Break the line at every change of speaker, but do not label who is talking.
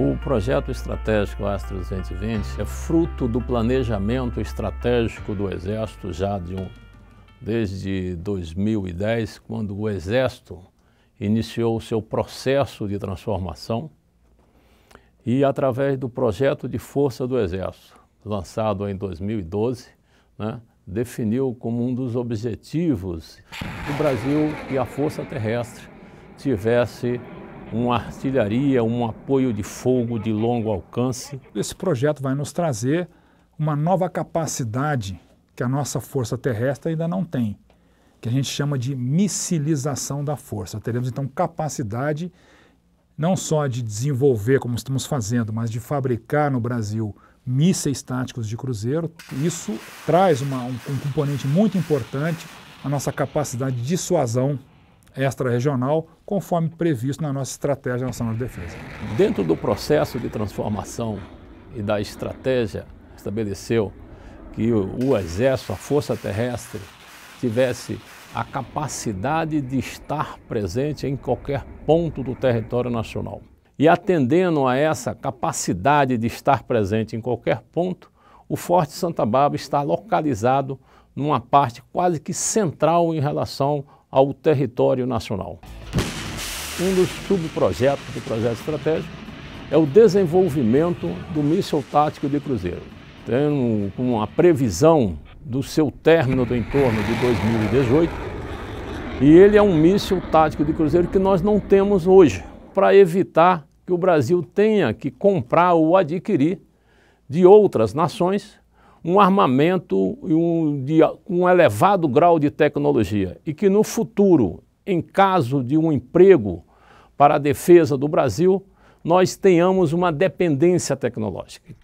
O projeto estratégico Astra 220 é fruto do planejamento estratégico do Exército já de um, desde 2010, quando o Exército iniciou o seu processo de transformação e através do projeto de força do Exército, lançado em 2012, né, definiu como um dos objetivos do Brasil que a força terrestre tivesse uma artilharia, um apoio de fogo de
longo alcance. Esse projeto vai nos trazer uma nova capacidade que a nossa força terrestre ainda não tem, que a gente chama de missilização da força. Teremos então capacidade não só de desenvolver, como estamos fazendo, mas de fabricar no Brasil mísseis táticos de cruzeiro. Isso traz uma, um, um componente muito importante à nossa capacidade de dissuasão extra-regional, conforme previsto na nossa Estratégia Nacional de Defesa.
Dentro do processo de transformação e da estratégia, estabeleceu que o, o Exército, a Força Terrestre, tivesse a capacidade de estar presente em qualquer ponto do território nacional. E atendendo a essa capacidade de estar presente em qualquer ponto, o Forte Santa Bárbara está localizado numa parte quase que central em relação ao território nacional. Um dos subprojetos do projeto estratégico é o desenvolvimento do míssil tático de cruzeiro. Tendo uma previsão do seu término do entorno de 2018, e ele é um míssil tático de cruzeiro que nós não temos hoje, para evitar que o Brasil tenha que comprar ou adquirir de outras nações um armamento um, de um elevado grau de tecnologia e que no futuro, em caso de um emprego para a defesa do Brasil, nós tenhamos uma dependência tecnológica.